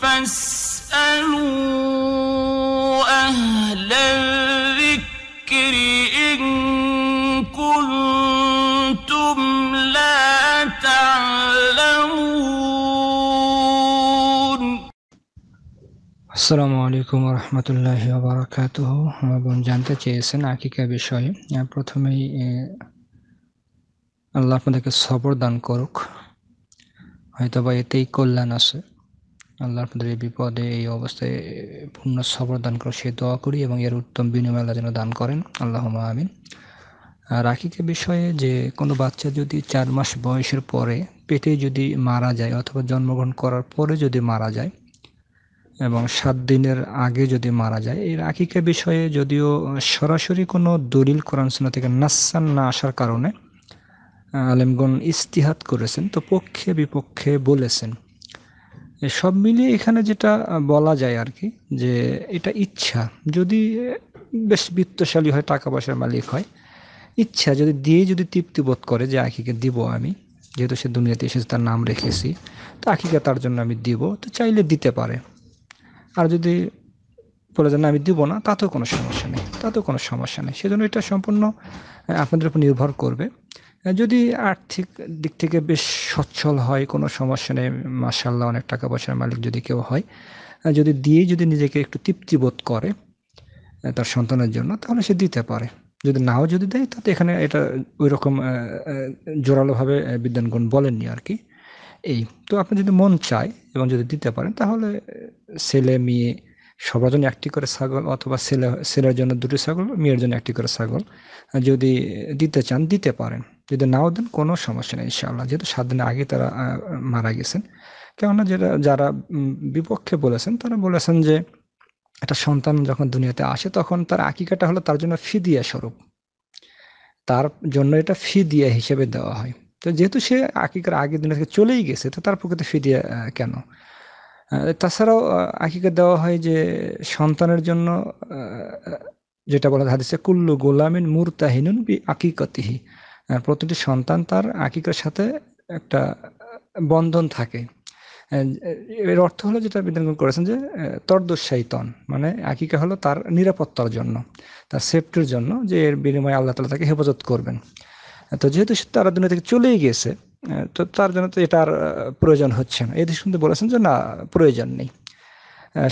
فاسألوا أهل الذكر إن كنتم لا تعلمون আসসালামু আলাইকুম রহমতুল্লাহি বারাকাতুহ বিষয়ে প্রথমেই আল্লাহ আপনাদেরকে সবর দান করুক হয়তো বা এতেই কল্যাণ আছে আল্লাহ আপনাদের এই বিপদে এই অবস্থায় পূর্ণ সবর দান করো সে দোয়া করি এবং এর উত্তম বিনিময় আল্লাহ যেন দান করেন আল্লাহ আমিন রাখিকে বিষয়ে যে কোনো বাচ্চা যদি চার মাস বয়সের পরে পেটে যদি মারা যায় অথবা জন্মগ্রহণ করার পরে যদি মারা যায় এবং সাত দিনের আগে যদি মারা যায় এই রাখিকে বিষয়ে যদিও সরাসরি কোনো দলিল কোরআন সুনা থেকে নাসান না আসার কারণে আলেমগণ ইস্তিহাত করেছেন তো পক্ষে বিপক্ষে বলেছেন সব মিলিয়ে এখানে যেটা বলা যায় আর কি যে এটা ইচ্ছা যদি বেশ বিত্তশালী হয় টাকা পয়সার মালিক হয় ইচ্ছা যদি দিয়ে যদি তৃপ্তি বোধ করে যে আখিকে দিব আমি যেহেতু সে দুনিয়াতে এসে তার নাম রেখেছি তো আখিকে তার জন্য আমি দিব তো চাইলে দিতে পারে আর যদি বলে যে না আমি দিব না তাতেও কোনো সমস্যা নেই তাতেও কোনো সমস্যা নেই সেজন্য এটা সম্পূর্ণ আপনাদের উপর নির্ভর করবে যদি আর্থিক দিক থেকে বেশ সচ্ছল হয় কোনো সমস্যা নেই মাসাল্লাহ অনেক টাকা পয়সার মালিক যদি কেউ হয় যদি দিয়ে যদি নিজেকে একটু তৃপ্তিবোধ করে তার সন্তানের জন্য তাহলে সে দিতে পারে যদি নাও যদি দেয় তাতে এখানে এটা ওই রকম জোরালোভাবে বিদ্যানগণ বলেননি আর কি এই তো আপনি যদি মন চায় এবং যদি দিতে পারেন তাহলে ছেলে মেয়ে সবার জন্য একটি করে ছাগল অথবা ছেলে ছেলের জন্য দুটি ছাগল মেয়ের জন্য একটি করে ছাগল যদি দিতে চান দিতে পারেন যদি নাও দেন কোনো সমস্যা নেই ইনশাআল্লাহ যেহেতু সাত দিন আগে তারা মারা গেছেন কেননা যেটা যারা বিপক্ষে বলেছেন তারা বলেছেন যে একটা সন্তান যখন দুনিয়াতে আসে তখন তার আকিকাটা হলো তার জন্য ফিদিয়া স্বরূপ তার জন্য এটা ফিদিয়া হিসেবে দেওয়া হয় তো যেহেতু সে আকিকার আগের দিন থেকে চলেই গেছে তো তার পক্ষে ফিদিয়া কেন তাছাড়াও আকিকা দেওয়া হয় যে সন্তানের জন্য যেটা বলা হাদিসে কুল্লু গোলামিন মুরতাহিনুন বি আকিকতিহি প্রতিটি সন্তান তার আকিকার সাথে একটা বন্ধন থাকে এর অর্থ হলো যেটা বিদ্যাঙ্গন করেছেন যে তর্দশায়তন মানে আকিকা হলো তার নিরাপত্তার জন্য তার সেফটির জন্য যে এর বিনিময়ে আল্লাহ তালা তাকে হেফাজত করবেন তো যেহেতু সে তারা দুনিয়া থেকে চলেই গেছে তো তার জন্য তো এটার প্রয়োজন হচ্ছে না এদের শুনতে বলেছেন যে না প্রয়োজন নেই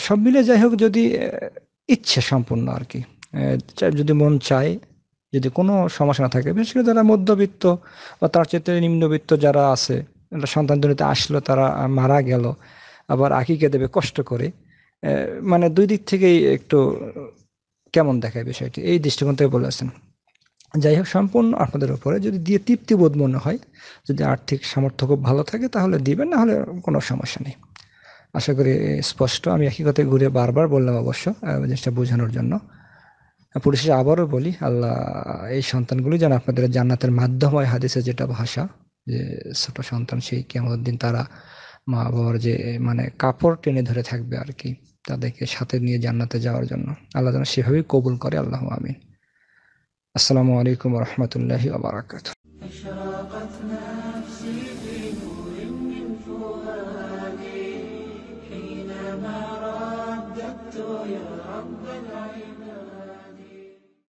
সব মিলে যাই হোক যদি ইচ্ছে সম্পূর্ণ আর কি যদি মন চায় যদি কোনো সমস্যা না থাকে বিশেষ করে যারা মধ্যবিত্ত বা তার চেয়ে নিম্নবিত্ত যারা আছে সন্তান দুনিতে আসলো তারা মারা গেল আবার আঁকিকে দেবে কষ্ট করে মানে দুই দিক থেকেই একটু কেমন দেখায় বিষয়টি এই দৃষ্টিকোণ থেকে বলেছেন যাই হোক সম্পূর্ণ আপনাদের উপরে যদি দিয়ে তৃপ্তিবোধ মনে হয় যদি আর্থিক সামর্থ্য খুব ভালো থাকে তাহলে দিবেন না হলে কোনো সমস্যা নেই আশা করি স্পষ্ট আমি একই কথা ঘুরে বারবার বললাম অবশ্য জিনিসটা বোঝানোর জন্য পরিশেষে আবারও বলি আল্লাহ এই সন্তানগুলি যেন আপনাদের জান্নাতের হয় হাদিসে যেটা ভাষা যে ছোট সন্তান সেই কেমন দিন তারা মা বাবার যে মানে কাপড় টেনে ধরে থাকবে আর কি তাদেরকে সাথে নিয়ে জান্নাতে যাওয়ার জন্য আল্লাহ যেন সেভাবেই কবুল করে আল্লাহ আমিন আসসালামু আলাইকুম রহমতুল্লাহি আবরাকাত حينما